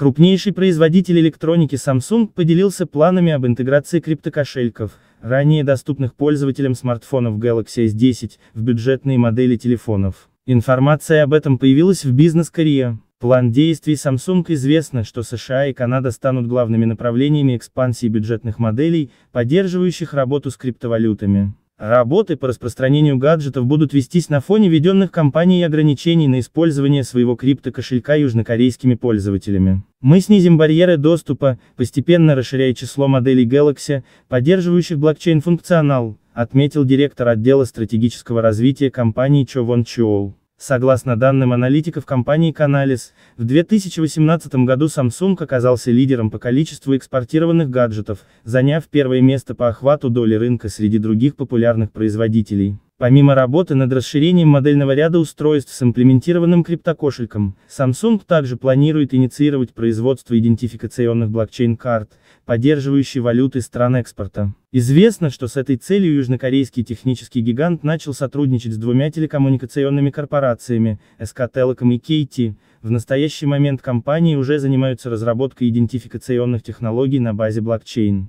Крупнейший производитель электроники Samsung поделился планами об интеграции криптокошельков, ранее доступных пользователям смартфонов Galaxy S10, в бюджетные модели телефонов. Информация об этом появилась в бизнес-карьере. План действий Samsung известно, что США и Канада станут главными направлениями экспансии бюджетных моделей, поддерживающих работу с криптовалютами. Работы по распространению гаджетов будут вестись на фоне введенных компанией ограничений на использование своего криптокошелька южнокорейскими пользователями. Мы снизим барьеры доступа, постепенно расширяя число моделей Galaxy, поддерживающих блокчейн-функционал, отметил директор отдела стратегического развития компании Чо Вон Чоу. Согласно данным аналитиков компании Canalys, в 2018 году Samsung оказался лидером по количеству экспортированных гаджетов, заняв первое место по охвату доли рынка среди других популярных производителей. Помимо работы над расширением модельного ряда устройств с имплементированным криптокошельком, Samsung также планирует инициировать производство идентификационных блокчейн-карт, поддерживающие валюты стран экспорта. Известно, что с этой целью южнокорейский технический гигант начал сотрудничать с двумя телекоммуникационными корпорациями, SK Telecom и KT. В настоящий момент компании уже занимаются разработкой идентификационных технологий на базе блокчейн.